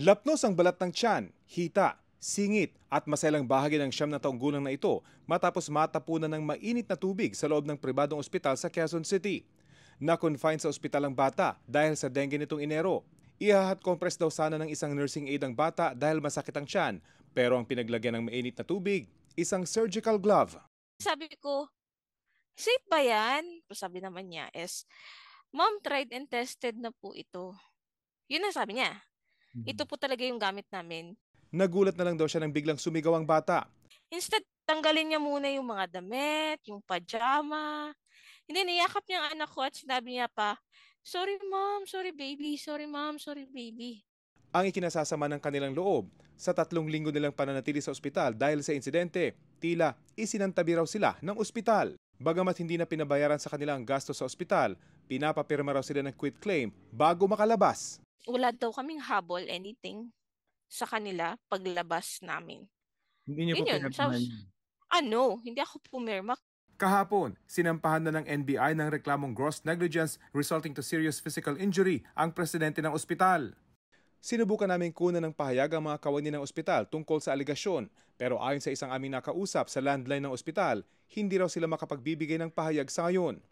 Lapnos ang balat ng tiyan, hita, singit at maselang bahagi ng siyam na taong gulang na ito matapos matapunan ng mainit na tubig sa loob ng pribadong ospital sa Quezon City. Na-confine sa ospital ang bata dahil sa dengue nitong Enero. Ihahat compress daw sana ng isang nursing aid ang bata dahil masakit ang tiyan. Pero ang pinaglagyan ng mainit na tubig, isang surgical glove. Sabi ko, safe ba yan? Sabi naman niya is, Ma'am, tried and tested na po ito. Yun ang sabi niya. Mm. Ito po talaga yung gamit namin. Nagulat na lang daw siya nang biglang sumigaw ang bata. Instead, tanggalin niya muna yung mga damit, yung pajama. Hindi, niyakap niya ang anak ko at sinabi niya pa, Sorry mom, sorry baby, sorry mom, sorry baby. Ang ikinasasama ng kanilang loob, sa tatlong linggo nilang pananatili sa ospital dahil sa insidente, tila isinantabi raw sila ng ospital. Bagamat hindi na pinabayaran sa kanila ang gasto sa ospital, pinapapirma raw sila ng quit claim bago makalabas wala daw kaming habol, anything sa kanila paglabas namin. Hindi niyo po yun. So, ano? ah, Hindi ako pumirma. Kahapon, sinampahan na ng NBI ng reklamong gross negligence resulting to serious physical injury ang presidente ng ospital. Sinubukan namin kunan ng pahayag ang mga kawani ng ospital tungkol sa alegasyon. pero ayon sa isang aming nakausap sa landline ng ospital, hindi raw sila makapagbibigay ng pahayag sa ngayon.